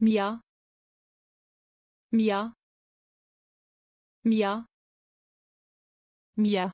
Mia. Mia. Mia. Mia.